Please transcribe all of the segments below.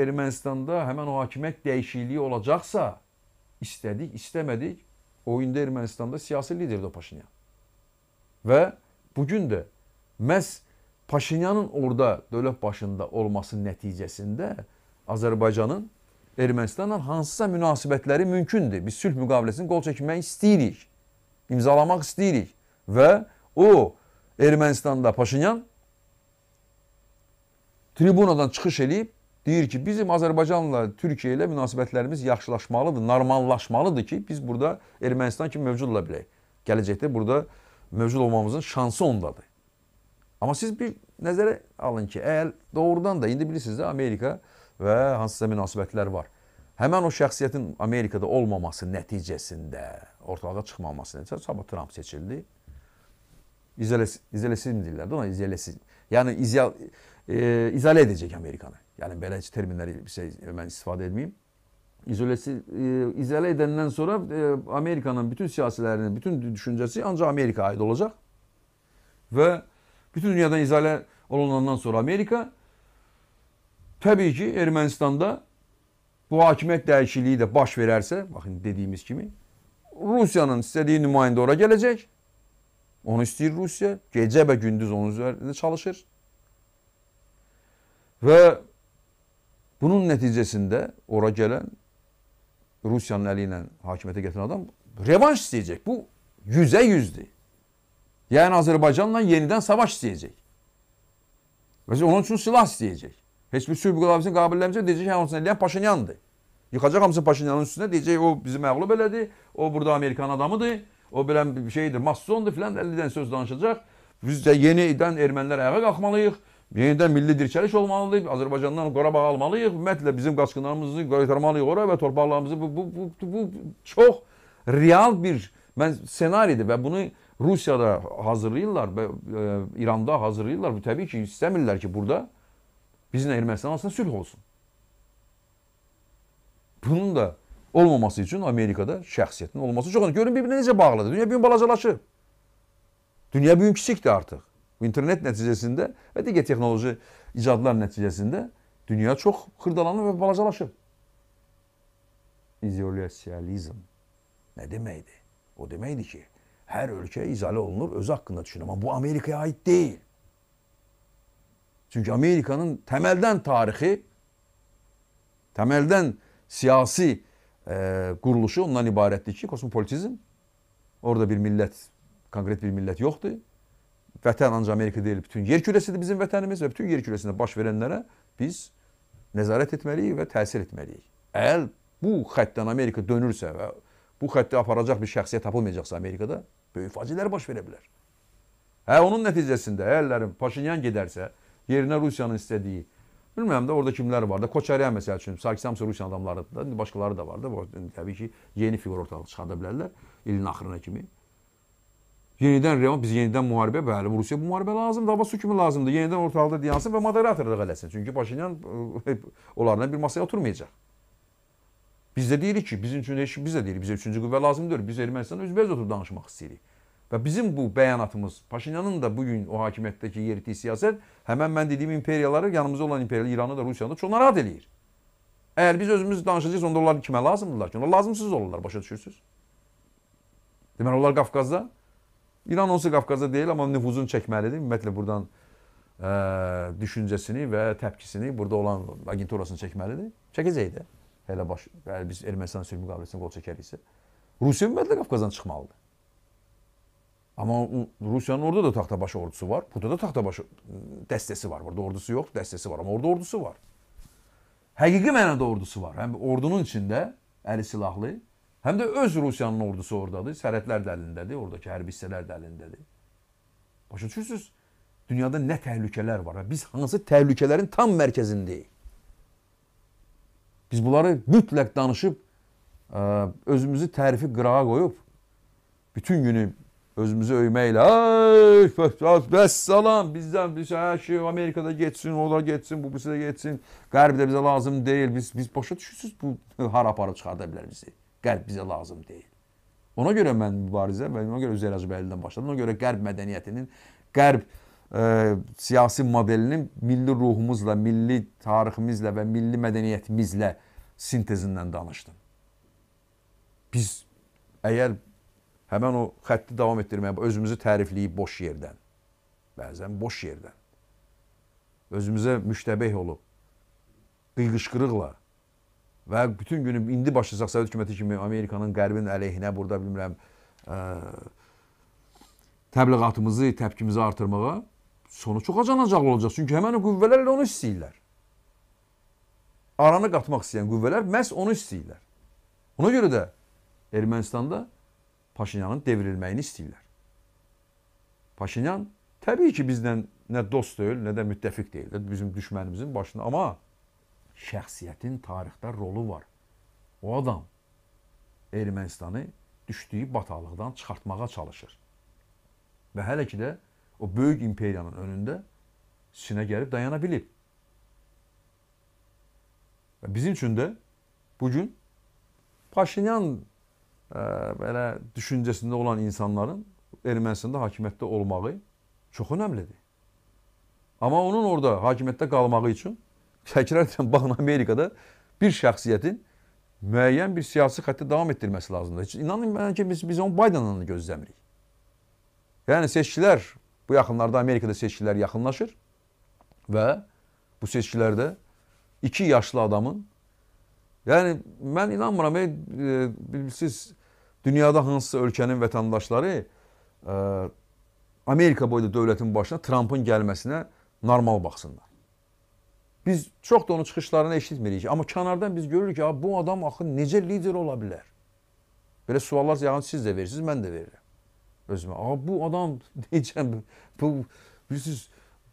Ermənistanda həmən o hakimiyyət dəyişikliyi olacaqsa, istədik, istəmədik, oyunda Ermənistanda siyasi liderdir o Paşinyan. Və bugün də məhz Paşinyanın orada dövlət başında olması nəticəsində Azərbaycanın Ermənistanla hansısa münasibətləri mümkündür. Biz sülh müqaviləsini qol çəkmək istəyirik, imzalamaq istəyirik və o Ermənistanda Paşinyan tribunadan çıxış eləyib Deyir ki, bizim Azərbaycanla Türkiyə ilə münasibətlərimiz yaxşılaşmalıdır, normallaşmalıdır ki, biz burada Ermənistan kimi mövcud ola bilək. Gələcəkdə burada mövcud olmamızın şansı ondadır. Amma siz bir nəzərə alın ki, əgər doğrudan da indi bilirsiniz də Amerika və hansısa münasibətlər var. Həmin o şəxsiyyətin Amerikada olmaması nəticəsində, ortalığa çıxmaması nəticəsində sabah Tramp seçildi. İzoləsi, izoləsizm deyirlər də ona, izoləsizm. Yəni izol, e, izolə edəcək Amerikanı. Yani beleç terimleri bir şey ben istifade etmeyeyim. İzolesi, e, izole edenden sonra e, Amerika'nın bütün siyasilerinin bütün düşüncesi ancak Amerika'ya ait olacak. Ve bütün dünyadan izole olunandan sonra Amerika tabii ki Ermenistan'da bu hakimiyet değişikliği de baş verirse bakın dediğimiz gibi Rusya'nın istediği nümayəndə ora gelecek. Onu istiyor Rusya gece ve gündüz onun üzerinde çalışır. ve Bunun nəticəsində ora gələn Rusiyanın əli ilə hakimiyyətə gətirən adam revanş istəyəcək. Bu yüzə yüzdür. Yəni Azərbaycanla yenidən savaş istəyəcək. Və onun üçün silah istəyəcək. Heç bir sülh qılavuzunu qəbul eləməyəcək, deyəcək ki, hə, hamısını eləyən Paşinyandır. Yıxacaq hamısını Paşinyanın üstünə, deyəcək o bizi məğlub elədi, o burada Amerikan adamıdır, o belə bir şeydir, masondur filan, 50 dənə söz danışacaq. Biz də yenidən ermənilər ayağa qalxmalıyıq. Yenidən milli dirçəliş olmalıyıq. Azərbaycandan Qarabağı almalıyıq. Ümumiyyətlə bizim qaçqınlarımızı qaytarmalıyıq ora və torpaqlarımızı bu bu bu, bu çox real bir mən ssenaridir və bunu Rusiyada hazırlayırlar və e, İranda hazırlayırlar. Bu təbii ki, istəmirlər ki, burada bizimlə Ermənistan arasında sülh olsun. Bunun da olmaması üçün Amerikada şəxsiyyətin olması çox önəmlidir. Görün bir-birinə necə bağlıdır. Dünya bir gün balacalaşıb. Dünya bir gün kiçikdir artıq. Bu internet nəticəsində və digər texnoloji icadlar nəticəsində dünya çox xırdalanır və balacalaşır. İzolyasializm nə deməkdir? O deməkdir ki, hər ölkə izolə olunur, özü haqqında düşünür. Amma bu Amerikaya aid deyil. Çünki Amerikanın təməldən tarixi, təməldən siyasi e, quruluşu ondan ibarətdir ki, kosmopolitizm, orada bir millət, konkret bir millət yoxdur. Vətən ancaq Amerika deyil, bütün yer kürəsidir bizim vətənimiz və bütün yer kürəsində baş verənlərə biz nəzarət etməliyik və təsir etməliyik. Əgər bu xəttdən Amerika dönürsə və bu xətti aparacaq bir şəxsiyə tapılmayacaqsa Amerikada, böyük faciələr baş verə bilər. Hə, onun nəticəsində əgərlərin Paşinyan gedərsə, yerinə Rusiyanın istədiyi, bilmirəm də orada kimlər var da, Koçaryan məsəl üçün, Sakis Hamsa Rusiyan adamlarıdır da, başqaları da var da, təbii ki, yeni fiqur ortalığa çıxarda bilərlər ilin axırına kimi. Yenidən revan, biz yenidən müharibə, bəli, Rusiya bu müharibə lazımdır, hava su kimi lazımdır. Yenidən ortalıqda yansın və moderatorluq eləsin. Çünki Paşinyan onlarla bir masaya oturmayacaq. Biz də deyirik ki, bizim üçün heç biz də deyirik, bizə üçüncü qüvvə lazım deyil. Biz Ermənistanla üzbəüz oturub danışmaq istəyirik. Və bizim bu bəyanatımız, Paşinyanın da bu gün o hakimiyyətdəki yeritdiyi siyasət həmin mən dediyim imperiyaları, yanımızda olan imperiyalar İranı da, Rusiyanı da çox narahat eləyir. Əgər biz özümüz danışacağıq, onda onlar kimə lazımdırlar ki? Onlar lazımsız olurlar, başa düşürsüz? Deməli onlar Qafqazda İran onsuz Qafqazda deyil, amma nüfuzunu çəkməlidir. Ümumiyyətlə buradan ə, e, düşüncəsini və təpkisini burada olan agenturasını çəkməlidir. Çəkəcək də. Hələ baş, əgər biz Ermənistan sülh müqaviləsinə qol çəkəriksə. Rusiya ümumiyyətlə Qafqazdan çıxmalıdır. Amma Rusiyanın orada da taxtabaşı ordusu var. Burada da taxtabaşı dəstəsi var. Burada ordusu yox, dəstəsi var. Amma orada ordusu var. Həqiqi mənada ordusu var. Həm ordunun içində əli silahlı, Həm də öz Rusiyanın ordusu oradadır. Sərhədlər də əlindədir, oradakı hərbi hissələr də əlindədir. Başa düşürsüz? Dünyada nə təhlükələr var və biz hansı təhlükələrin tam mərkəzindəyik? Biz bunları mütləq danışıb e, özümüzü tərifi qırağa qoyub bütün günü özümüzü öyməklə vəssalam bizdən biz hər şey Amerikada getsin, onlar getsin, bu bizə getsin, qərb də bizə lazım deyil. Biz biz başa düşürsüz bu hara aparıb çıxarda bilər bizi. Qərb bizə lazım deyil. Ona görə mən mübarizə və ona görə Üzeyir Hacıbəylidən başladım. Ona görə Qərb mədəniyyətinin, Qərb ə, e, siyasi modelinin milli ruhumuzla, milli tariximizlə və milli mədəniyyətimizlə sintezindən danışdım. Biz əgər həmin o xətti davam etdirməyə özümüzü tərifləyib boş yerdən, bəzən boş yerdən özümüzə müştəbeh olub qıyğışqırıqla Və bütün günü indi başlasaq Sovet hökuməti kimi Amerikanın qərbin əleyhinə burada bilmirəm ə, təbliğatımızı, təpkimizi artırmağa sonu çox acanacaqlı olacaq. Çünki həmin qüvvələr onu istəyirlər. Aranı qatmaq istəyən qüvvələr məhz onu istəyirlər. Ona görə də Ermənistanda Paşinyanın devrilməyini istəyirlər. Paşinyan təbii ki, bizdən nə dost deyil, nə də müttəfiq deyil. Bizim düşmənimizin başında. Amma şəxsiyyətin tarixdə rolu var. O adam Ermənistanı düşdüyü bataqlıqdan çıxartmağa çalışır. Və hələ ki də o böyük imperiyanın önündə sinə gəlib dayana bilib. Və bizim üçün də bu gün Paşinyan ə, e, belə düşüncəsində olan insanların Ermənistanda hakimiyyətdə olmağı çox önəmlidir. Amma onun orada hakimiyyətdə qalmağı üçün Təkrar edirəm, baxın Amerikada bir şəxsiyyətin müəyyən bir siyasi xəttə davam etdirməsi lazımdır. Heç, inanın mənə ki, biz, biz onu Baydandan da gözləmirik. Yəni seçkilər, bu yaxınlarda Amerikada seçkilər yaxınlaşır və bu seçkilərdə iki yaşlı adamın, yəni mən inanmıram, e, bilirsiniz, dünyada hansısa ölkənin vətəndaşları e, Amerika boyda dövlətin başına Trumpın gəlməsinə normal baxsınlar. Biz çox da onun çıxışlarını eşitmirik. Amma kənardan biz görürük ki, bu adam axı necə lider ola bilər? Belə suallar yəqin siz də verirsiniz, mən də verirəm özümə. Aha bu adam necə bu bilirsiniz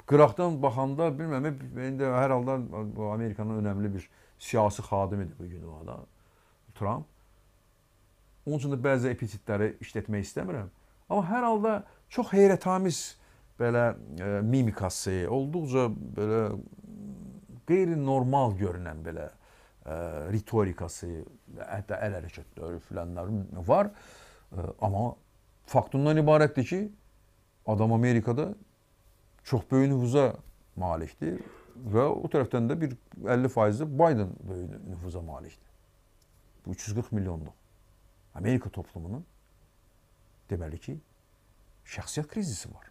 qıraqdan baxanda bilmirəm, e, indi hər halda bu Amerikanın önəmli bir siyasi xadimidir bu gün o adam. Trump. Onun üçün də bəzi epitetləri işlətmək istəmirəm. Amma hər halda çox heyrətamiz belə e, mimikası, olduqca belə qeyri-normal görünən belə ə, e, ritorikası, hətta əl hərəkətləri filanların var. Ə, e, amma fakt ondan ibarətdir ki, adam Amerikada çox böyük nüfuza malikdir və o tərəfdən də bir 50% Biden böyük nüfuza malikdir. Bu 340 milyonluq Amerika toplumunun deməli ki, şəxsiyyət krizisi var.